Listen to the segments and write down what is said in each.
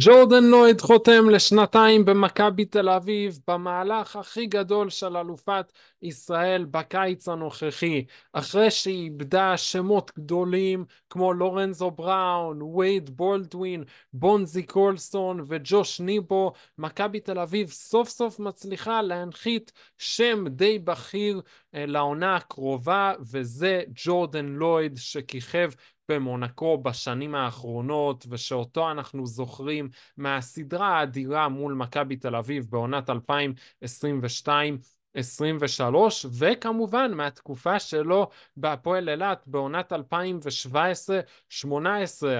ג'ורדן לויד חותם לשנתיים במכבי תל אביב במהלך הכי גדול של אלופת ישראל בקיץ הנוכחי אחרי שהיא איבדה שמות גדולים כמו לורנזו בראון, וייד בולדווין, בונזי קולסון וג'וש ניבו מכבי תל אביב סוף סוף מצליחה להנחית שם די בכיר אה, לעונה הקרובה וזה ג'ורדן לויד שכיכב במונקו בשנים האחרונות, ושאותו אנחנו זוכרים מהסדרה האדירה מול מכבי תל אביב בעונת 2022. 23, וכמובן מהתקופה שלו בהפועל אילת בעונת 2017-2018.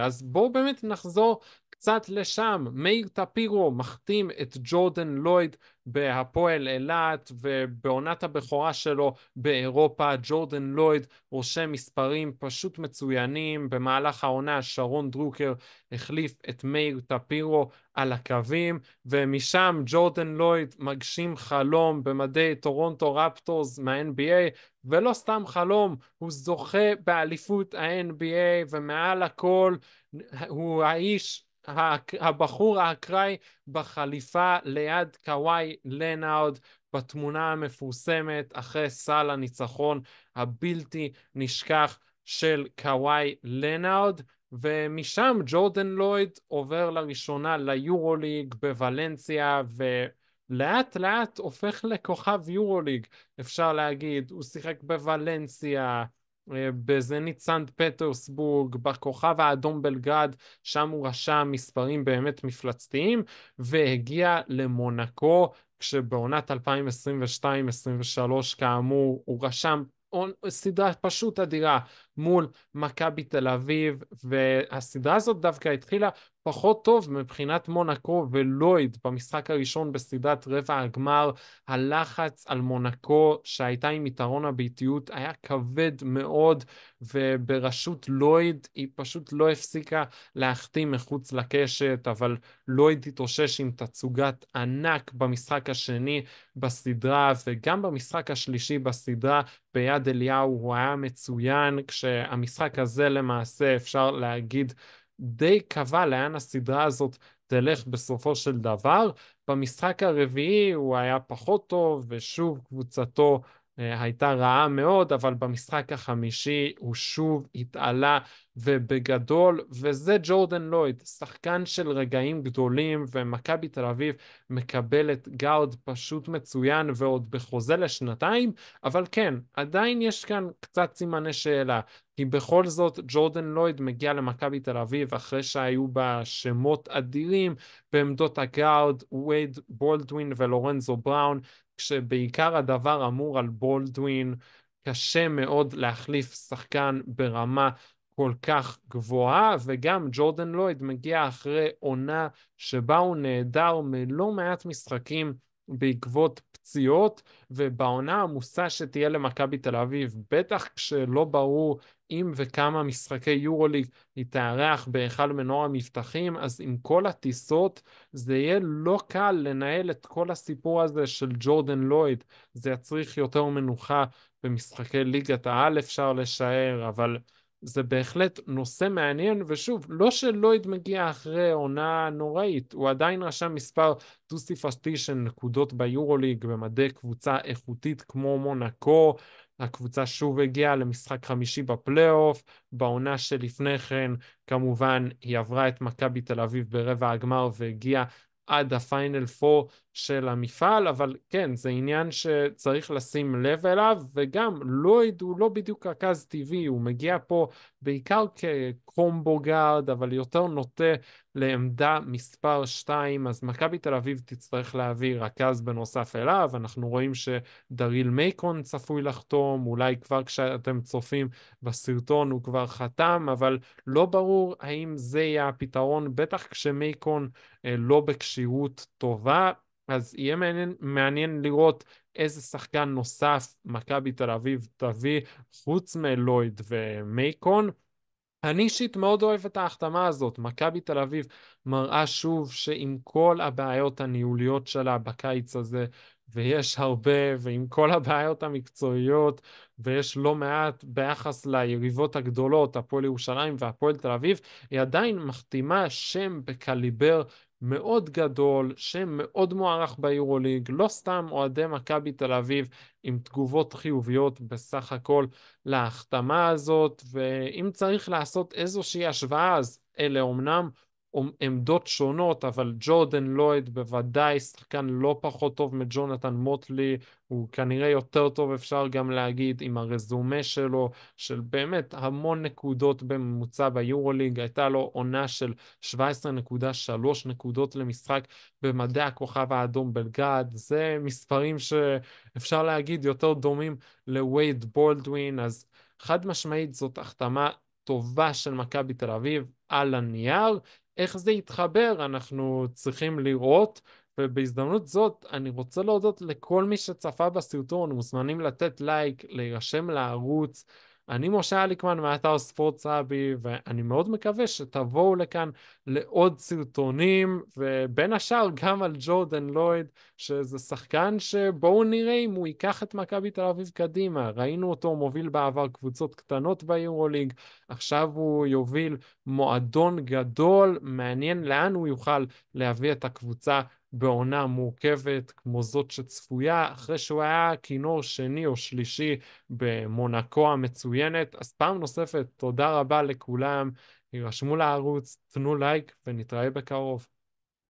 אז בואו באמת נחזור קצת לשם, מאיר טפירו מחתים את ג'ורדן לויד בהפועל אילת ובעונת הבכורה שלו באירופה, ג'ורדן לויד רושם מספרים פשוט מצוינים, במהלך העונה שרון דרוקר החליף את מאיר טפירו על הקווים, ומשם ג'ורדן לויד מגשים חלום במדי טורונטו רפטורס מה-NBA, ולא סתם חלום, הוא זוכה באליפות ה-NBA, ומעל הכל הוא האיש הבחור האקראי בחליפה ליד קוואי לנאוד בתמונה המפורסמת אחרי סל הניצחון הבלתי נשכח של קוואי לנאוד ומשם ג'ורדן לויד עובר לראשונה ליורוליג בוולנסיה ולאט לאט הופך לכוכב יורוליג אפשר להגיד הוא שיחק בוולנסיה אה, בזנית סנט פטרסבורג, בכוכב האדום בלגרד, שם הוא רשם מספרים באמת מפלצתיים, והגיע למונקו, כשבעונת 2022-2023 כאמור הוא רשם סדרה פשוט אדירה מול מכבי תל אביב, והסדרה הזאת דווקא התחילה פחות טוב מבחינת מונקו ולויד במשחק הראשון בסדרת רבע הגמר. הלחץ על מונקו שהייתה עם יתרון הביתיות היה כבד מאוד, ובראשות לויד היא פשוט לא הפסיקה להחתים מחוץ לקשת, אבל לויד התאושש עם תצוגת ענק במשחק השני בסדרה וגם במשחק השלישי בסדרה ביד אליהו הוא היה מצוין, כשהמשחק הזה למעשה אפשר להגיד די קבע לאן הסדרה הזאת תלך בסופו של דבר. במשחק הרביעי הוא היה פחות טוב, ושוב קבוצתו אה, הייתה רעה מאוד, אבל במשחק החמישי הוא שוב התעלה ובגדול, וזה ג'ורדן לויד, שחקן של רגעים גדולים, ומכבי תל אביב מקבלת גארד פשוט מצוין ועוד בחוזה לשנתיים, אבל כן, עדיין יש כאן קצת סימני שאלה. כי בכל זאת ג'ורדן לויד מגיע למכבי תל אביב אחרי שהיו בה שמות אדירים בעמדות הגארד, וייד בולדווין ולורנזו בראון, כשבעיקר הדבר אמור על בולדווין, קשה מאוד להחליף שחקן ברמה כל כך גבוהה, וגם ג'ורדן לויד מגיע אחרי עונה שבה הוא נעדר מלא מעט משחקים בעקבות פציעות, ובעונה העמוסה שתהיה למכבי תל אביב, בטח כשלא ברור אם וכמה משחקי יורוליג היא תארח בהיכל מנור המבטחים, אז עם כל הטיסות זה יהיה לא קל לנהל את כל הסיפור הזה של ג'ורדן לויד. זה יצריך יותר מנוחה במשחקי ליגת העל אפשר לשער, אבל... זה בהחלט נושא מעניין, ושוב, לא שלויד מגיע אחרי עונה נוראית, הוא עדיין רשם מספר דו-ספרתי של נקודות ביורוליג במדי קבוצה איכותית כמו מונקו, הקבוצה שוב הגיעה למשחק חמישי בפלייאוף, בעונה שלפני כן כמובן היא עברה את מכבי תל אביב ברבע הגמר והגיעה עד הפיינל פור, של המפעל, אבל כן, זה עניין שצריך לשים לב אליו, וגם לויד לא הוא לא בדיוק רכז טבעי, הוא מגיע פה בעיקר כקומבו גארד, אבל יותר נוטה לעמדה מספר 2, אז מכבי תל אביב תצטרך להביא רכז בנוסף אליו, אנחנו רואים שדריל מייקון צפוי לחתום, אולי כבר כשאתם צופים בסרטון הוא כבר חתם, אבל לא ברור האם זה יהיה הפתרון, בטח כשמייקון אה, לא בכשירות טובה. אז יהיה מעניין, מעניין לראות איזה שחקן נוסף מכבי תל אביב תביא חוץ מלויד ומייקון. אני אישית מאוד אוהב את ההחתמה הזאת. מכבי תל אביב מראה שוב שעם כל הבעיות הניהוליות שלה בקיץ הזה, ויש הרבה, ועם כל הבעיות המקצועיות, ויש לא מעט ביחס ליריבות הגדולות, הפועל ירושלים והפועל תל אביב, היא עדיין מחתימה שם בקליבר מאוד גדול, שם מאוד מוערך ביורוליג, לא סתם אוהדי מכבי תל אביב עם תגובות חיוביות בסך הכל להחתמה הזאת, ואם צריך לעשות איזושהי השוואה, אז אלה אמנם עמדות שונות, אבל ג'ורדן לויד בוודאי שחקן לא פחות טוב מג'ונתן מוטלי, הוא כנראה יותר טוב אפשר גם להגיד עם הרזומה שלו, של באמת המון נקודות בממוצע ביורוליג, הייתה לו עונה של 17.3 נקודות למשחק במדעי הכוכב האדום בלגעד, זה מספרים שאפשר להגיד יותר דומים לווייד בולדווין, אז חד משמעית זאת החתמה טובה של מכבי תל אביב, על הנייר. איך זה יתחבר, אנחנו צריכים לראות. ובהזדמנות זאת, אני רוצה להודות לכל מי שצפה בסרטון, מוזמנים לתת לייק, להירשם לערוץ. אני משה אליקמן מאתר ספורט סאבי, ואני מאוד מקווה שתבואו לכאן לעוד סרטונים, ובין השאר גם על ג'ורדן לויד, שזה שחקן שבואו נראה אם הוא ייקח את מכבי תל אביב קדימה. ראינו אותו מוביל בעבר קבוצות קטנות ביורוליג, עכשיו הוא יוביל מועדון גדול, מעניין לאן הוא יוכל להביא את הקבוצה. בעונה מורכבת כמו זאת שצפויה, אחרי שהוא היה כינור שני או שלישי במונקו המצוינת. אז פעם נוספת, תודה רבה לכולם, הירשמו לערוץ, תנו לייק ונתראה בקרוב.